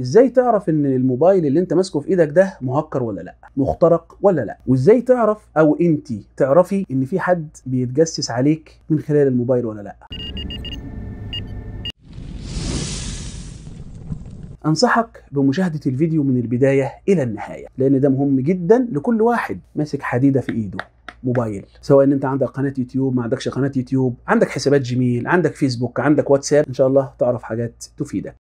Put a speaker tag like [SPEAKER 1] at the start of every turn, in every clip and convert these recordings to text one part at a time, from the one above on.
[SPEAKER 1] ازاي تعرف ان الموبايل اللي انت ماسكه في ايدك ده مهكر ولا لا مخترق ولا لا وازاي تعرف او انت تعرفي ان في حد بيتجسس عليك من خلال الموبايل ولا لا انصحك بمشاهده الفيديو من البدايه الى النهايه لان ده مهم جدا لكل واحد ماسك حديده في ايده موبايل سواء ان انت عندك قناه يوتيوب ما عندكش قناه يوتيوب عندك حسابات جيميل عندك فيسبوك عندك واتساب ان شاء الله تعرف حاجات تفيدك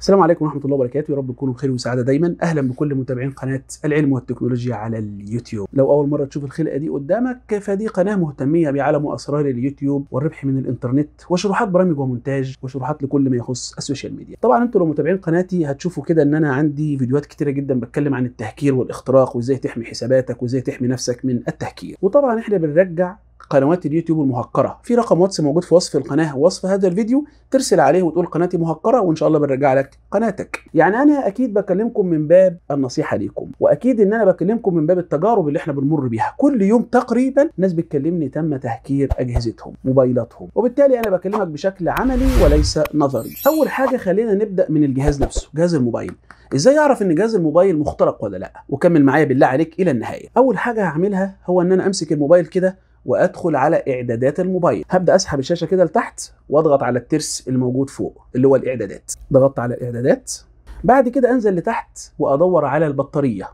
[SPEAKER 1] السلام عليكم ورحمه الله وبركاته يا رب تكونوا بخير وسعاده دايما اهلا بكل متابعين قناه العلم والتكنولوجيا على اليوتيوب لو اول مره تشوف الخلقه دي قدامك فدي قناه مهتميه بعالم اسرار اليوتيوب والربح من الانترنت وشروحات برامج ومونتاج وشروحات لكل ما يخص السوشيال ميديا طبعا انتوا لو متابعين قناتي هتشوفوا كده ان انا عندي فيديوهات كتيره جدا بتكلم عن التهكير والاختراق وازاي تحمي حساباتك وازاي تحمي نفسك من التهكير وطبعا احنا بنرجع قنوات اليوتيوب المهكره في رقم واتس موجود في وصف القناه ووصف هذا الفيديو ترسل عليه وتقول قناتي مهكره وان شاء الله بنرجع لك قناتك يعني انا اكيد بكلمكم من باب النصيحه ليكم واكيد ان انا بكلمكم من باب التجارب اللي احنا بنمر بيها كل يوم تقريبا ناس بتكلمني تم تهكير اجهزتهم موبايلاتهم وبالتالي انا بكلمك بشكل عملي وليس نظري اول حاجه خلينا نبدا من الجهاز نفسه جهاز الموبايل ازاي اعرف ان جهاز الموبايل مخترق ولا لا وكمل معايا بالله عليك الى النهايه اول حاجه هعملها هو ان انا امسك الموبايل كده وادخل على اعدادات الموبايل هبدا اسحب الشاشه كده لتحت واضغط على الترس الموجود فوق اللي هو الاعدادات ضغطت على الاعدادات بعد كده انزل لتحت وادور على البطاريه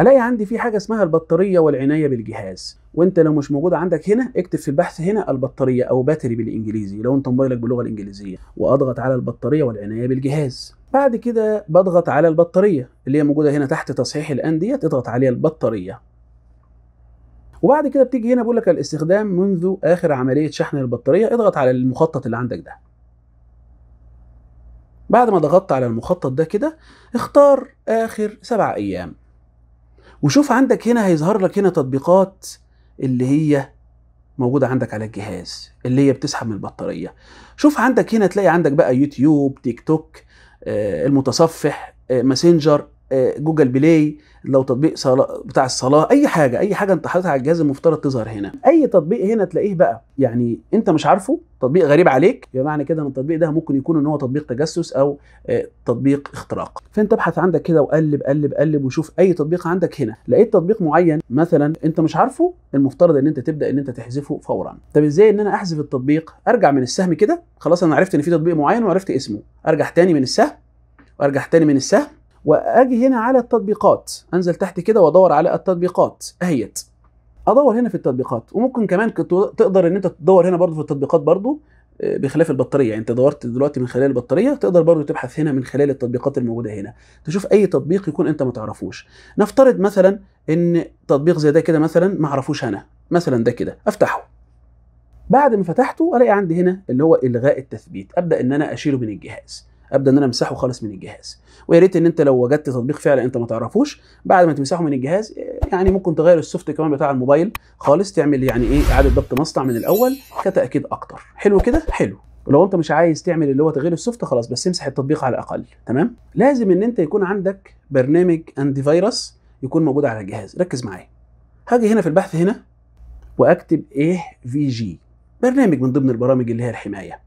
[SPEAKER 1] الاقي عندي في حاجه اسمها البطاريه والعنايه بالجهاز وانت لو مش موجود عندك هنا اكتب في البحث هنا البطاريه او باتري بالانجليزي لو انت موبايلك باللغه الانجليزيه واضغط على البطاريه والعنايه بالجهاز بعد كده بضغط على البطاريه اللي هي موجوده هنا تحت تصحيح الانديه تضغط عليها البطاريه وبعد كده بتيجي هنا بيقول لك الاستخدام منذ اخر عمليه شحن البطاريه اضغط على المخطط اللي عندك ده بعد ما ضغطت على المخطط ده كده اختار اخر سبع ايام وشوف عندك هنا هيظهر لك هنا تطبيقات اللي هي موجوده عندك على الجهاز اللي هي بتسحب من البطاريه شوف عندك هنا تلاقي عندك بقى يوتيوب تيك توك آه، المتصفح آه، ماسنجر آه، جوجل بلاي لو تطبيق صلاة بتاع الصلاه اي حاجه اي حاجه انت حاططها على الجهاز المفترض تظهر هنا اي تطبيق هنا تلاقيه بقى يعني انت مش عارفه تطبيق غريب عليك يبقى معنى كده ان التطبيق ده ممكن يكون ان هو تطبيق تجسس او آه، تطبيق اختراق فانت ابحث عندك كده وقلب قلب قلب وشوف اي تطبيق عندك هنا لقيت تطبيق معين مثلا انت مش عارفه المفترض ان انت تبدا ان انت تحذفه فورا طب ازاي ان انا احذف التطبيق ارجع من السهم كده خلاص انا عرفت ان في تطبيق معين وعرفت اسمه ارجع تاني من السهم وارجع تاني من السهم واجي هنا على التطبيقات انزل تحت كده وادور على التطبيقات اهيت ادور هنا في التطبيقات وممكن كمان تقدر ان انت تدور هنا برضو في التطبيقات برضو آه، بخلاف البطاريه يعني انت دورت دلوقتي من خلال البطاريه تقدر برضو تبحث هنا من خلال التطبيقات الموجوده هنا تشوف اي تطبيق يكون انت ما تعرفوش نفترض مثلا ان تطبيق زي ده كده مثلا ما اعرفوش انا مثلا ده كده افتحه بعد ما فتحته الاقي عندي هنا اللي هو الغاء التثبيت ابدا ان انا اشيله من الجهاز ابدا ان انا امسحه خالص من الجهاز ويا ريت ان انت لو وجدت تطبيق فعلا انت ما تعرفوش بعد ما تمسحه من الجهاز يعني ممكن تغير السوفت كمان بتاع الموبايل خالص تعمل يعني ايه اعاده ضبط مصنع من الاول كتاكيد اكتر حلو كده حلو ولو انت مش عايز تعمل اللي هو تغيير السوفت خلاص بس امسح التطبيق على الاقل تمام لازم ان انت يكون عندك برنامج انتي فيروس يكون موجود على الجهاز ركز معايا هاجي هنا في البحث هنا واكتب ايه في جي برنامج من ضمن البرامج اللي هي الحمايه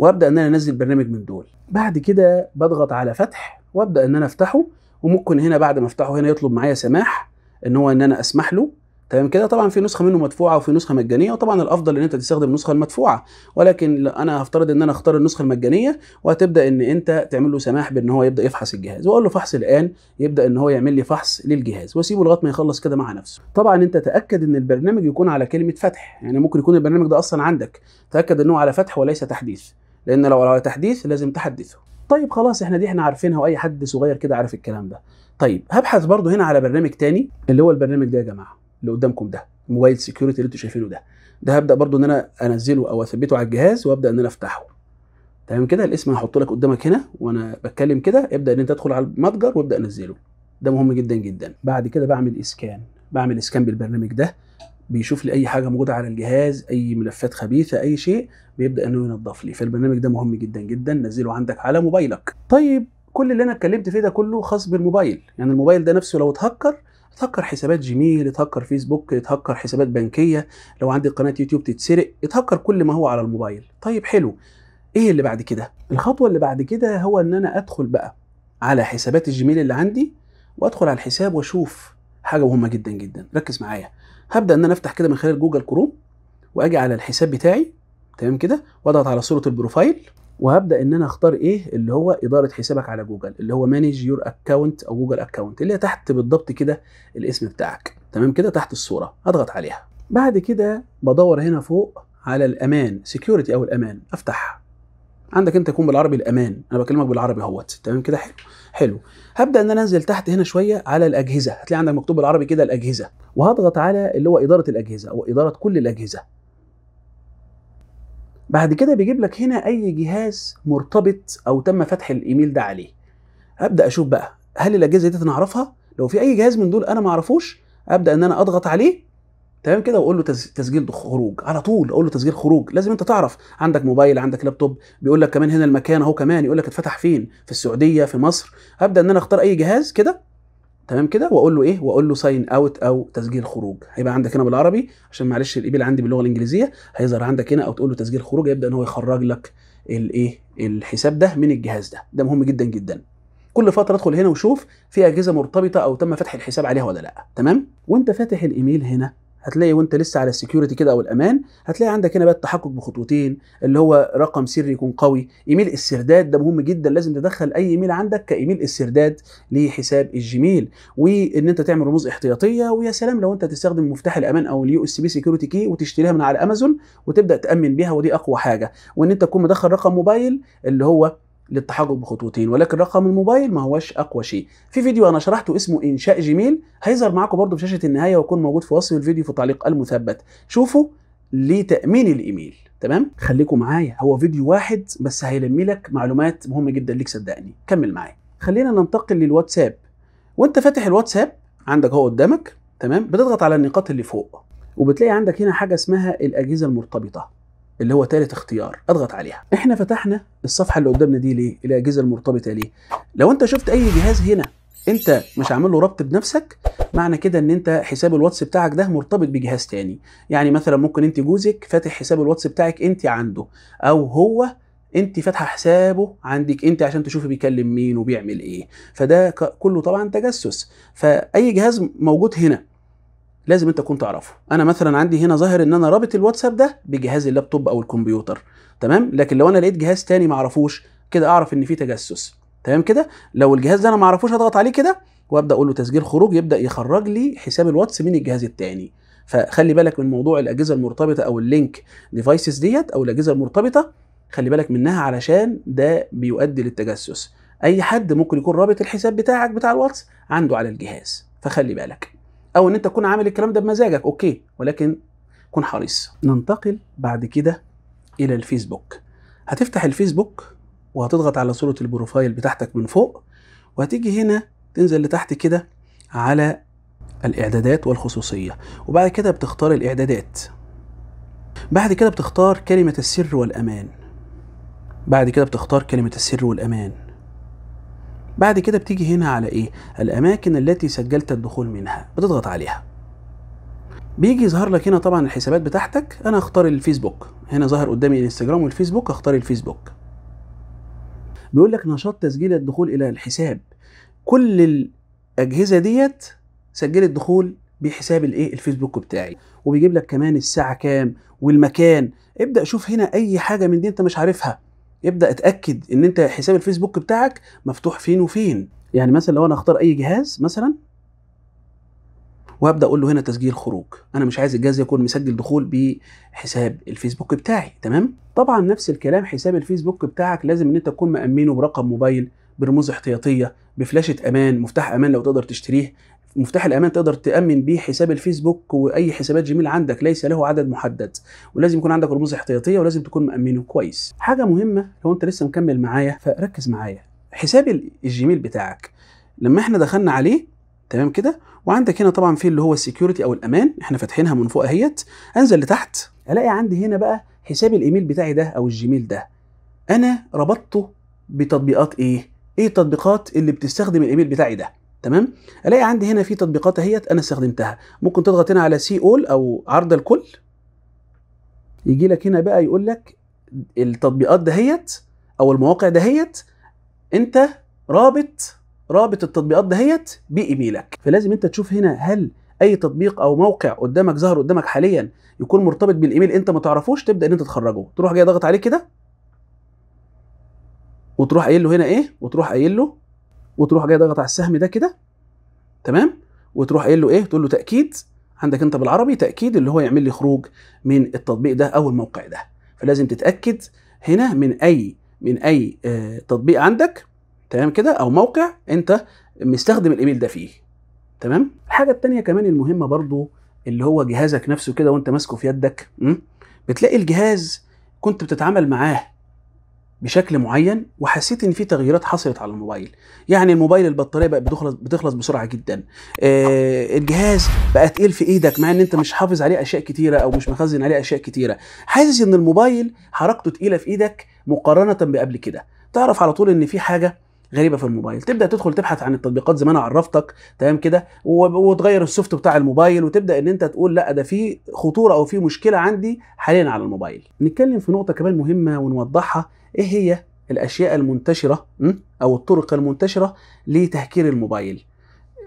[SPEAKER 1] وابدا ان انا انزل برنامج من دول بعد كده بضغط على فتح وابدا ان انا افتحه وممكن هنا بعد ما افتحه هنا يطلب معايا سماح ان هو ان انا اسمح له تمام كده طبعا في نسخه منه مدفوعه وفي نسخه مجانيه وطبعا الافضل ان انت تستخدم النسخه المدفوعه ولكن انا هفترض ان انا اختار النسخه المجانيه وهتبدا ان انت تعمل له سماح بان هو يبدا يفحص الجهاز واقول له فحص الان يبدا ان هو يعمل لي فحص للجهاز واسيبه لغايه ما يخلص كده مع نفسه طبعا انت تاكد ان البرنامج يكون على كلمه فتح يعني ممكن يكون البرنامج ده اصلا عندك تاكد انه على فتح وليس تحديث لان لو على تحديث لازم تحدثه طيب خلاص احنا دي احنا عارفينها واي حد صغير كده عارف الكلام ده طيب هبحث برضو هنا على برنامج تاني اللي هو البرنامج ده يا جماعه اللي قدامكم ده موبايل سكيورتي اللي انتم شايفينه ده ده هبدا برضو ان انا انزله او اثبته على الجهاز وابدا ان انا افتحه تمام كده الاسم هحطه لك قدامك هنا وانا بتكلم كده ابدا ان انت تدخل على المتجر وابدا انزله ده مهم جدا جدا بعد كده بعمل اسكان بعمل اسكان بالبرنامج ده بيشوف لي اي حاجه موجوده على الجهاز اي ملفات خبيثه اي شيء بيبدا انه ينظف لي فالبرنامج ده مهم جدا جدا نزله عندك على موبايلك طيب كل اللي انا اتكلمت فيه ده كله خاص بالموبايل يعني الموبايل ده نفسه لو اتهكر اتهكر حسابات جيميل اتهكر فيسبوك اتهكر حسابات بنكيه لو عندي قناه يوتيوب تتسرق اتهكر كل ما هو على الموبايل طيب حلو ايه اللي بعد كده الخطوه اللي بعد كده هو ان انا ادخل بقى على حسابات الجيميل اللي عندي وادخل على الحساب واشوف حاجه مهمه جدا جدا ركز معايا هبدا ان انا افتح كده من خلال جوجل كروم واجي على الحساب بتاعي تمام كده واضغط على صوره البروفايل وهبدا ان انا اختار ايه اللي هو اداره حسابك على جوجل اللي هو مانج يور اكونت او جوجل اكونت اللي هي تحت بالضبط كده الاسم بتاعك تمام كده تحت الصوره اضغط عليها بعد كده بدور هنا فوق على الامان سكيورتي او الامان افتح عندك انت يكون بالعربي الامان انا بكلمك بالعربي اهوت تمام كده حلو حلو هبدا ان انا انزل تحت هنا شويه على الاجهزه هتلاقي عندك مكتوب بالعربي كده الاجهزه وهضغط على اللي هو اداره الاجهزه او اداره كل الاجهزه بعد كده بيجيب لك هنا اي جهاز مرتبط او تم فتح الايميل ده عليه ابدا اشوف بقى هل الاجهزه دي انا اعرفها لو في اي جهاز من دول انا ما اعرفوش ابدا ان انا اضغط عليه تمام كده واقول له تسجيل خروج على طول اقول له تسجيل خروج لازم انت تعرف عندك موبايل عندك لابتوب بيقول لك كمان هنا المكان اهو كمان يقول لك اتفتح فين في السعوديه في مصر هبدا ان انا اختار اي جهاز كده تمام كده واقول له ايه واقول له ساين اوت او تسجيل خروج هيبقى عندك هنا بالعربي عشان معلش الايميل عندي باللغه الانجليزيه هيظهر عندك هنا او تقول له تسجيل خروج يبدا ان هو يخرج لك الايه الحساب ده من الجهاز ده ده مهم جدا جدا كل فتره ادخل هنا وشوف في اجهزه مرتبطه او تم فتح الحساب عليها ولا لا تمام وانت فاتح الايميل هنا هتلاقي وانت لسه على السكيورتي كده او الامان هتلاقي عندك هنا بقى التحقق بخطوتين اللي هو رقم سري يكون قوي ايميل استرداد ده مهم جدا لازم تدخل اي ايميل عندك كايميل استرداد لحساب الجيميل وان انت تعمل رموز احتياطيه ويا سلام لو انت تستخدم مفتاح الامان او اليو اس بي سكيورتي كي وتشتريها من على امازون وتبدا تامن بيها ودي اقوى حاجه وان انت تكون مدخل رقم موبايل اللي هو للتحقق بخطوتين ولكن رقم الموبايل ما هوش اقوى شيء في فيديو انا شرحته اسمه انشاء جيميل هيظهر معاكم برده في شاشه النهايه ويكون موجود في وصف الفيديو في التعليق المثبت شوفوا لتامين الايميل تمام خليكم معايا هو فيديو واحد بس هيلم لك معلومات مهمه جدا ليك صدقني كمل معايا خلينا ننتقل للواتساب وانت فاتح الواتساب عندك هو قدامك تمام بتضغط على النقاط اللي فوق وبتلاقي عندك هنا حاجه اسمها الاجهزه المرتبطه اللي هو ثالث اختيار اضغط عليها احنا فتحنا الصفحه اللي قدامنا دي ليه الاجهزه المرتبطه ليه لو انت شفت اي جهاز هنا انت مش عامل له ربط بنفسك معنى كده ان انت حساب الواتس بتاعك ده مرتبط بجهاز تاني يعني مثلا ممكن انت جوزك فاتح حساب الواتس بتاعك انت عنده او هو انت فاتحه حسابه عندك انت عشان تشوفي بيكلم مين وبيعمل ايه فده كله طبعا تجسس فاي جهاز موجود هنا لازم انت تكون تعرفه انا مثلا عندي هنا ظاهر ان انا رابط الواتساب ده بجهاز اللابتوب او الكمبيوتر تمام لكن لو انا لقيت جهاز تاني ما اعرفوش كده اعرف ان في تجسس تمام كده لو الجهاز ده انا ما اعرفوش اضغط عليه كده وابدا اقول له تسجيل خروج يبدا يخرج لي حساب الواتس من الجهاز التاني فخلي بالك من موضوع الاجهزه المرتبطه او اللينك ديفايسز ديت او الاجهزه المرتبطه خلي بالك منها علشان ده بيؤدي للتجسس اي حد ممكن يكون رابط الحساب بتاعك بتاع الواتس عنده على الجهاز فخلي بالك او ان انت تكون عامل الكلام ده بمزاجك اوكي ولكن كن حريص ننتقل بعد كده الى الفيسبوك هتفتح الفيسبوك وهتضغط على صوره البروفايل بتاعتك من فوق وهتيجي هنا تنزل لتحت كده على الاعدادات والخصوصيه وبعد كده بتختار الاعدادات بعد كده بتختار كلمه السر والامان بعد كده بتختار كلمه السر والامان بعد كده بتيجي هنا على ايه الاماكن التي سجلت الدخول منها بتضغط عليها بيجي يظهر لك هنا طبعا الحسابات بتاعتك انا اختار الفيسبوك هنا ظهر قدامي الانستجرام والفيسبوك اختار الفيسبوك بيقول لك نشاط تسجيل الدخول الى الحساب كل الاجهزه ديت سجلت دخول بحساب الايه الفيسبوك بتاعي وبيجيب لك كمان الساعه كام والمكان ابدا شوف هنا اي حاجه من دي انت مش عارفها ابدا اتاكد ان انت حساب الفيسبوك بتاعك مفتوح فين وفين يعني مثلا لو انا اختار اي جهاز مثلا وابدا اقول له هنا تسجيل خروج انا مش عايز الجهاز يكون مسجل دخول بحساب الفيسبوك بتاعي تمام طبعا نفس الكلام حساب الفيسبوك بتاعك لازم ان انت تكون مامنه برقم موبايل برموز احتياطيه بفلاشه امان مفتاح امان لو تقدر تشتريه مفتاح الامان تقدر تامن بيه حساب الفيسبوك واي حسابات جيميل عندك ليس له عدد محدد ولازم يكون عندك رموز احتياطيه ولازم تكون مامنه كويس حاجه مهمه لو انت لسه مكمل معايا فركز معايا حساب الجيميل بتاعك لما احنا دخلنا عليه تمام كده وعندك هنا طبعا في اللي هو السكيورتي او الامان احنا فاتحينها من فوق اهيت انزل لتحت الاقي عندي هنا بقى حساب الايميل بتاعي ده او الجيميل ده انا ربطته بتطبيقات ايه ايه التطبيقات اللي بتستخدم الايميل بتاعي ده تمام الاقي عندي هنا في تطبيقات اهيت انا استخدمتها ممكن تضغط هنا على سي اول او عرض الكل يجي لك هنا بقى يقول لك التطبيقات دهيت او المواقع دهيت انت رابط رابط التطبيقات دهيت بايميلك فلازم انت تشوف هنا هل اي تطبيق او موقع قدامك ظهر قدامك حاليا يكون مرتبط بالايميل انت ما تعرفوش تبدا ان انت تخرجه تروح جاي ضاغط عليه كده وتروح قايل له هنا ايه وتروح قايل له وتروح جاي ضاغط على السهم ده كده تمام وتروح قايل له ايه تقول له تاكيد عندك انت بالعربي تاكيد اللي هو يعمل لي خروج من التطبيق ده او الموقع ده فلازم تتاكد هنا من اي من اي آه تطبيق عندك تمام كده او موقع انت مستخدم الايميل ده فيه تمام الحاجه الثانيه كمان المهمه برضو اللي هو جهازك نفسه كده وانت ماسكه في يدك بتلاقي الجهاز كنت بتتعامل معاه بشكل معين وحسيت ان في تغييرات حصلت على الموبايل يعني الموبايل البطاريه بقت بتخلص بتخلص بسرعه جدا آه، الجهاز بقى تقيل في ايدك مع ان انت مش حافظ عليه اشياء كتيره او مش مخزن عليه اشياء كتيره حاسس ان الموبايل حركته تقيله في ايدك مقارنه بقبل كده تعرف على طول ان في حاجه غريبه في الموبايل تبدا تدخل تبحث عن التطبيقات زي ما انا عرفتك تمام كده وتغير السوفت بتاع الموبايل وتبدا ان انت تقول لا ده في خطوره او في مشكله عندي حاليا على الموبايل نتكلم في نقطه كمان مهمه ونوضحها ايه هي الاشياء المنتشره او الطرق المنتشره لتهكير الموبايل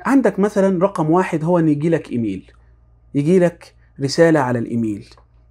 [SPEAKER 1] عندك مثلا رقم واحد هو ان يجي لك ايميل يجي لك رساله على الايميل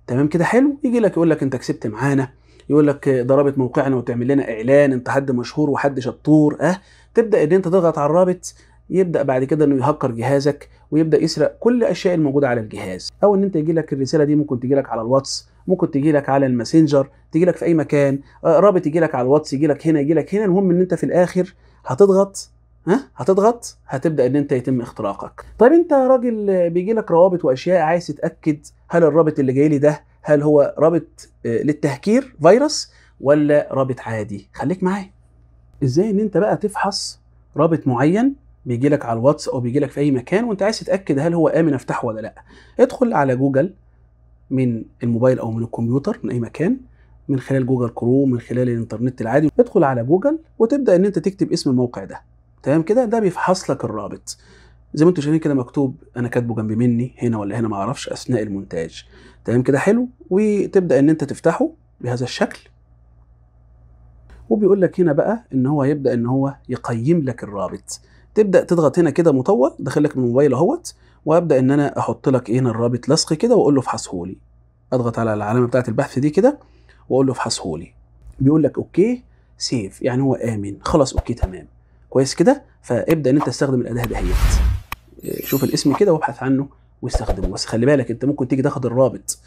[SPEAKER 1] تمام كده حلو يجي لك يقول لك انت كسبت معانا يقول لك ضربت موقعنا وتعمل لنا اعلان انت حد مشهور وحد شطور اه تبدا ان انت تضغط على الرابط يبدا بعد كده انه يهكر جهازك ويبدا يسرق كل الاشياء الموجوده على الجهاز او ان انت يجي لك الرساله دي ممكن تجي لك على الواتس ممكن تجي لك على الماسنجر تجي لك في اي مكان آه، رابط يجي لك على الواتس يجي لك هنا يجي لك هنا المهم ان انت في الاخر هتضغط ها هتضغط هتبدا ان انت يتم اختراقك طيب انت راجل بيجي لك روابط واشياء عايز تتاكد هل الرابط اللي جاي لي ده هل هو رابط آه، للتهكير فيروس ولا رابط عادي خليك معايا ازاي ان انت بقى تفحص رابط معين بيجي لك على الواتس او بيجي لك في اي مكان وانت عايز تتاكد هل هو امن افتحه ولا لا ادخل على جوجل من الموبايل او من الكمبيوتر من اي مكان من خلال جوجل كروم من خلال الانترنت العادي ادخل على جوجل وتبدا ان انت تكتب اسم الموقع ده تمام كده ده بيفحص لك الرابط زي ما انتم شايفين كده مكتوب انا كاتبه جنب مني هنا ولا هنا ما اعرفش اثناء المونتاج تمام كده حلو وتبدا ان انت تفتحه بهذا الشكل وبيقول لك هنا بقى ان هو هيبدا ان هو يقيم لك الرابط تبدا تضغط هنا كده مطول داخل لك من الموبايل اهوت وابدا ان انا احط لك إيه هنا الرابط لصق كده واقول له افحصه لي اضغط على العلامه بتاعه البحث دي كده واقول له افحصه لي بيقول لك اوكي سيف يعني هو امن خلاص اوكي تمام كويس كده فابدا ان انت تستخدم الاداه دهيت شوف الاسم كده وابحث عنه واستخدمه بس خلي بالك انت ممكن تيجي تاخد الرابط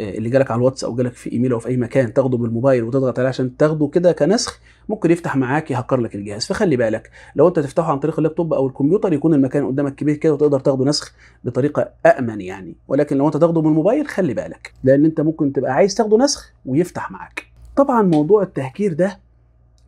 [SPEAKER 1] آه، اللي جالك على الواتس او جالك في ايميل او في اي مكان تاخده بالموبايل وتضغط عليه عشان تاخده كده كنسخ ممكن يفتح معاك يهكر لك الجهاز فخلي بالك لو انت تفتحه عن طريق اللابتوب او الكمبيوتر يكون المكان قدامك كبير كده وتقدر تاخده نسخ بطريقه امن يعني ولكن لو انت تاخده بالموبايل خلي بالك لان انت ممكن تبقى عايز تاخده نسخ ويفتح معاك طبعا موضوع التهكير ده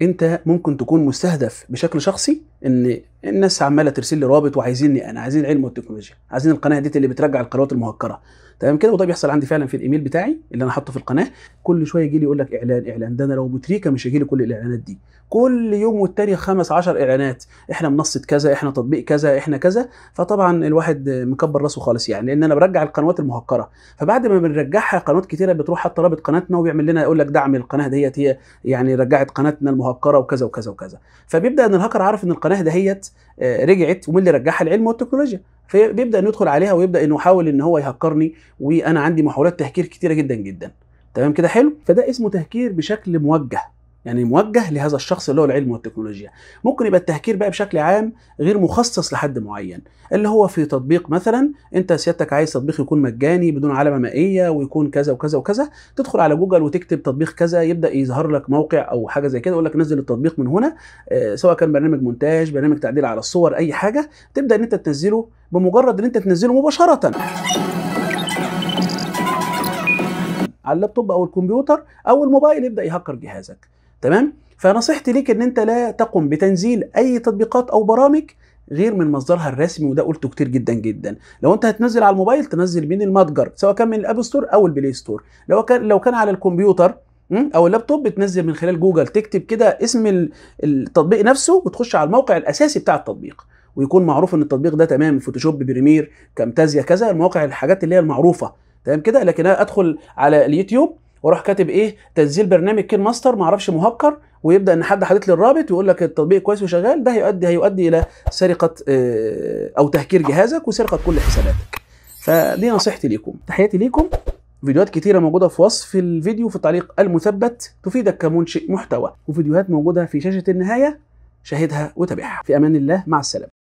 [SPEAKER 1] انت ممكن تكون مستهدف بشكل شخصي ان الناس عماله ترسل لي رابط وعايزيني انا عايزين العلم والتكنولوجيا عايزين القناه دي اللي بترجع القنوات المهكره تمام كده وده بيحصل عندي فعلا في الايميل بتاعي اللي انا حاطه في القناه كل شويه يجي لي يقول لك اعلان اعلان ده انا لو بتريكه مش هيجي لي كل الاعلانات دي كل يوم والتاني خمس عشر اعلانات احنا منصه كذا احنا تطبيق كذا احنا كذا فطبعا الواحد مكبر راسه خالص يعني لان انا برجع القنوات المهكره فبعد ما بنرجعها قنوات كتيره بتروح حتى رابط قناتنا وبيعمل لنا يقول لك دعم القناه ديت هي يعني رجعت قناتنا المهكره وكذا وكذا وكذا فبيبدا ان الهاكر عارف ان القناه دهيت آه، رجعت ومين اللي رجعها العلم والتكنولوجيا فبيبدا انه يدخل عليها ويبدا انه يحاول ان هو يهكرني وانا عندي محاولات تهكير كتيره جدا جدا تمام كده حلو فده اسمه تهكير بشكل موجه يعني موجه لهذا الشخص اللي هو العلم والتكنولوجيا ممكن يبقى التهكير بقى بشكل عام غير مخصص لحد معين اللي هو في تطبيق مثلا انت سيادتك عايز تطبيق يكون مجاني بدون علامه مائيه ويكون كذا وكذا وكذا تدخل على جوجل وتكتب تطبيق كذا يبدا يظهر لك موقع او حاجه زي كده يقول لك نزل التطبيق من هنا آه، سواء كان برنامج مونتاج برنامج تعديل على الصور اي حاجه تبدا ان انت تنزله بمجرد ان انت تنزله مباشره على اللابتوب او الكمبيوتر او الموبايل يبدا يهكر جهازك تمام فنصيحتي ليك ان انت لا تقم بتنزيل اي تطبيقات او برامج غير من مصدرها الرسمي وده قلته كتير جدا جدا لو انت هتنزل على الموبايل تنزل من المتجر سواء كان من الاب ستور او البلاي ستور لو كان لو كان على الكمبيوتر او اللابتوب بتنزل من خلال جوجل تكتب كده اسم التطبيق نفسه وتخش على الموقع الاساسي بتاع التطبيق ويكون معروف ان التطبيق ده تمام فوتوشوب بريمير كامتازيا كذا المواقع الحاجات اللي هي المعروفه تمام كده لكن انا ادخل على اليوتيوب واروح كاتب ايه تنزيل برنامج كين ماستر ما اعرفش مهكر ويبدا ان حد حاطط لي الرابط ويقول لك التطبيق كويس وشغال ده هيؤدي هيؤدي الى سرقه آه، او تهكير جهازك وسرقه كل حساباتك فدي نصيحتي ليكم تحياتي ليكم فيديوهات كتيرة موجودة في وصف الفيديو في التعليق المثبت تفيدك كمنشئ محتوى وفيديوهات موجودة في شاشة النهاية شاهدها وتابعها في أمان الله مع السلامة